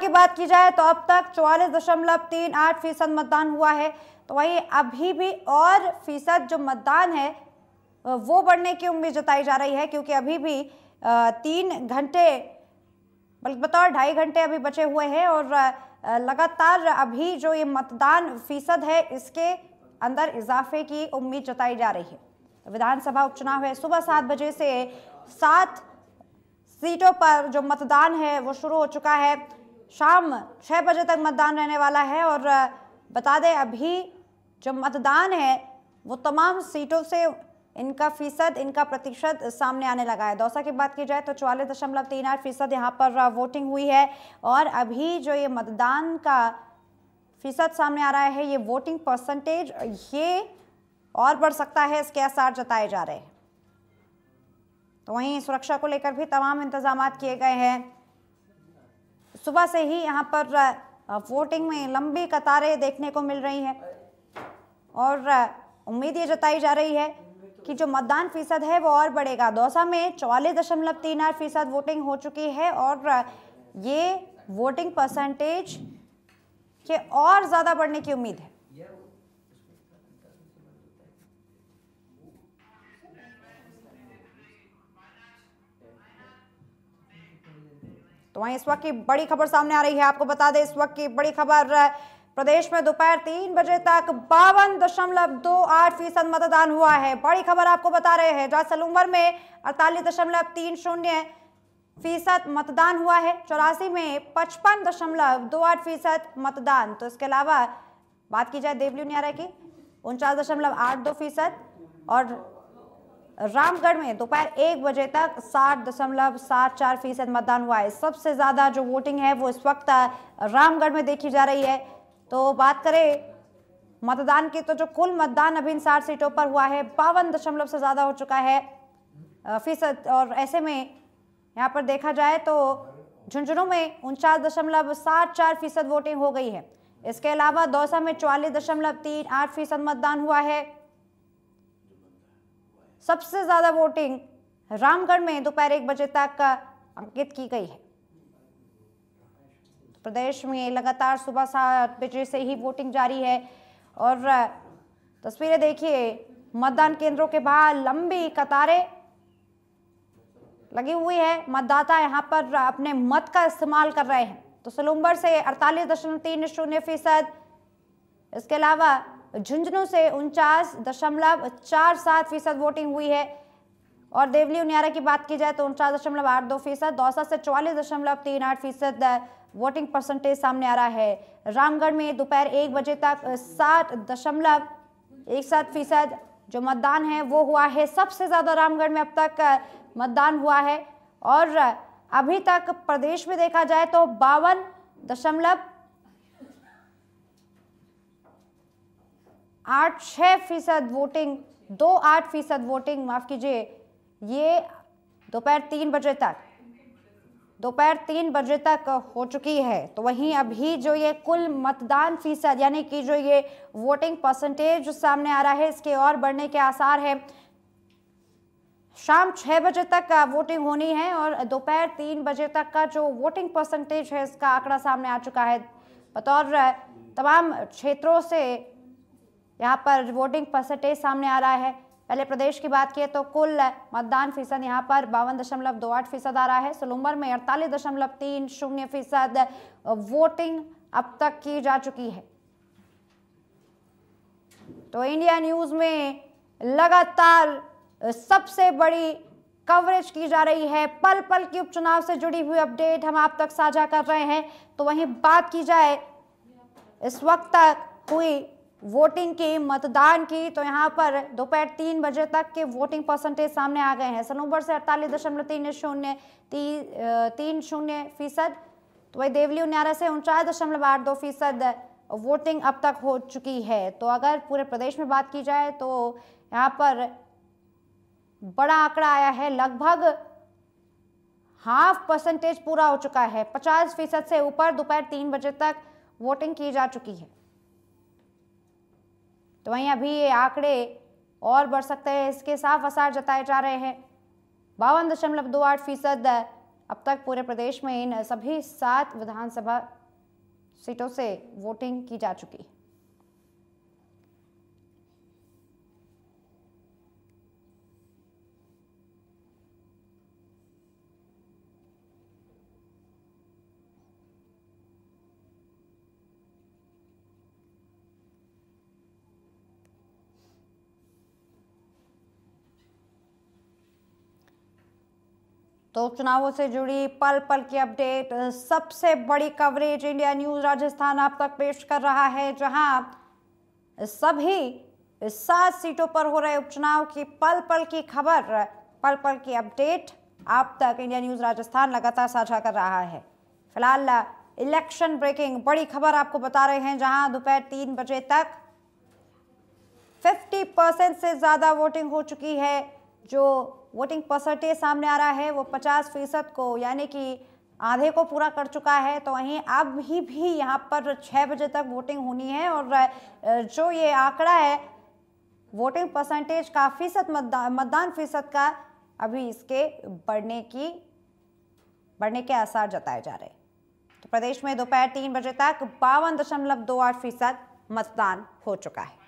की बात की जाए तो अब तक चौवालीस दशमलव तीन आठ फीसद मतदान हुआ है तो वही अभी भी और फीसद जो मतदान है वो बढ़ने की उम्मीद जताई जा रही है क्योंकि अभी भी तीन घंटे बल्कि बताओ ढाई घंटे अभी बचे हुए हैं और लगातार अभी जो ये मतदान फीसद है इसके अंदर इजाफे की उम्मीद जताई जा रही है तो विधानसभा उपचुनाव है सुबह सात बजे से सात सीटों पर जो मतदान है वो शुरू हो चुका है शाम छः बजे तक मतदान रहने वाला है और बता दें अभी जो मतदान है वो तमाम सीटों से इनका फीसद इनका प्रतिशत सामने आने लगा है दौसा की बात की जाए तो चौवालीस दशमलव तीन आठ फीसद यहाँ पर वोटिंग हुई है और अभी जो ये मतदान का फीसद सामने आ रहा है ये वोटिंग परसेंटेज ये और बढ़ सकता है इसके आसार जताए जा रहे हैं तो वहीं सुरक्षा को लेकर भी तमाम इंतजाम किए गए हैं सुबह से ही यहाँ पर वोटिंग में लंबी कतारें देखने को मिल रही हैं और उम्मीद ये जताई जा रही है कि जो मतदान फीसद है वो और बढ़ेगा दौसा में चौवालीस दशमलव तीन आठ फीसद वोटिंग हो चुकी है और ये वोटिंग परसेंटेज के और ज़्यादा बढ़ने की उम्मीद है तो वहीं इस वक्त की बड़ी खबर सामने आ रही है आपको बता दें इस वक्त की बड़ी खबर प्रदेश में दोपहर तीन बजे तक बावन दशमलव दो आठ फीसद मतदान हुआ है बड़ी खबर आपको बता रहे हैं जहां में अड़तालीस दशमलव तीन शून्य फीसद मतदान हुआ है चौरासी में पचपन दशमलव दो आठ फीसद मतदान तो इसके अलावा बात की जाए देवली न्यारा की उनचास दशमलव आठ दो फीसद और रामगढ़ में दोपहर एक बजे तक सात दशमलव सात चार फीसद मतदान हुआ है सबसे ज़्यादा जो वोटिंग है वो इस वक्त रामगढ़ में देखी जा रही है तो बात करें मतदान की तो जो कुल मतदान अभी इन साठ सीटों पर हुआ है बावन दशमलव से ज़्यादा हो चुका है फीसद और ऐसे में यहाँ पर देखा जाए तो झुंझुनू में उनचास दशमलव सात चार फीसद वोटिंग हो गई है इसके अलावा दौसा में चौवालीस दशमलव तीन आठ फीसद मतदान हुआ है सबसे ज़्यादा वोटिंग रामगढ़ में दोपहर एक बजे तक का अंकित की गई है तो प्रदेश में लगातार सुबह सात बजे से ही वोटिंग जारी है और तस्वीरें देखिए मतदान केंद्रों के बाहर लंबी कतारें लगी हुई है मतदाता यहाँ पर अपने मत का इस्तेमाल कर रहे हैं तो सलूम्बर से अड़तालीस दशमलव तीन शून्य फीसद इसके अलावा झुंझुनू से उनचास दशमलव चार सात फीसद वोटिंग हुई है और देवली उनियारा की बात की जाए तो उनचास दशमलव आठ दो फीसद दौसा से चौवालीस दशमलव तीन आठ फीसद वोटिंग परसेंटेज सामने आ रहा है रामगढ़ में दोपहर एक बजे तक साठ दशमलव एक सात फीसद जो मतदान है वो हुआ है सबसे ज़्यादा रामगढ़ में अब तक मतदान हुआ है और अभी तक प्रदेश में देखा जाए तो बावन दशमलव आठ छः फीसद वोटिंग दो आठ फीसद वोटिंग माफ़ कीजिए ये दोपहर तीन बजे तक दोपहर तीन बजे तक हो चुकी है तो वहीं अभी जो ये कुल मतदान फीसद यानी कि जो ये वोटिंग परसेंटेज सामने आ रहा है इसके और बढ़ने के आसार है शाम छः बजे तक वोटिंग होनी है और दोपहर तीन बजे तक का जो वोटिंग परसेंटेज है इसका आंकड़ा सामने आ चुका है बतौर तमाम क्षेत्रों से यहाँ पर वोटिंग परसेंटेज सामने आ रहा है पहले प्रदेश की बात की तो कुल मतदान फीसद यहाँ पर बावन दशमलव दो आठ फीसद आ रहा है सोलूम्बर में अड़तालीस दशमलव तीन शून्य फीसद वोटिंग अब तक की जा चुकी है तो इंडिया न्यूज में लगातार सबसे बड़ी कवरेज की जा रही है पल पल की उपचुनाव से जुड़ी हुई अपडेट हम आप तक साझा कर रहे हैं तो वहीं बात की जाए इस वक्त तक हुई वोटिंग की मतदान की तो यहाँ पर दोपहर तीन बजे तक के वोटिंग परसेंटेज सामने आ गए हैं सनोबर से अड़तालीस दशमलव तीन शून्य ती, तीन शून्य फीसद तो वही देवली उन्यारा से उनचास दशमलव आठ दो फीसद वोटिंग अब तक हो चुकी है तो अगर पूरे प्रदेश में बात की जाए तो यहाँ पर बड़ा आंकड़ा आया है लगभग हाफ परसेंटेज पूरा हो चुका है पचास फीसद से ऊपर दोपहर तीन बजे तक वोटिंग की जा चुकी है तो वहीं अभी ये आंकड़े और बढ़ सकते हैं इसके साफ आसार जताए जा रहे हैं बावन दशमलव दो आठ फीसद अब तक पूरे प्रदेश में इन सभी सात विधानसभा सीटों से वोटिंग की जा चुकी है तो चुनावों से जुड़ी पल पल की अपडेट सबसे बड़ी कवरेज इंडिया न्यूज राजस्थान आप तक पेश कर रहा है जहां सभी सात सीटों पर हो रहे उपचुनाव की पल पल की खबर पल पल की अपडेट आप तक इंडिया न्यूज राजस्थान लगातार साझा कर रहा है फिलहाल इलेक्शन ब्रेकिंग बड़ी खबर आपको बता रहे हैं जहां दोपहर तीन बजे तक 50 परसेंट से ज़्यादा वोटिंग हो चुकी है जो वोटिंग परसेंटेज सामने आ रहा है वो पचास फीसद को यानी कि आधे को पूरा कर चुका है तो वहीं अब ही भी यहाँ पर छः बजे तक वोटिंग होनी है और जो ये आंकड़ा है वोटिंग परसेंटेज का फीसद मतदान मतदान फीसद का अभी इसके बढ़ने की बढ़ने के आसार जताए जा रहे हैं तो प्रदेश में दोपहर तीन बजे तक बावन दशमलव दो आठ फीसद मतदान हो चुका है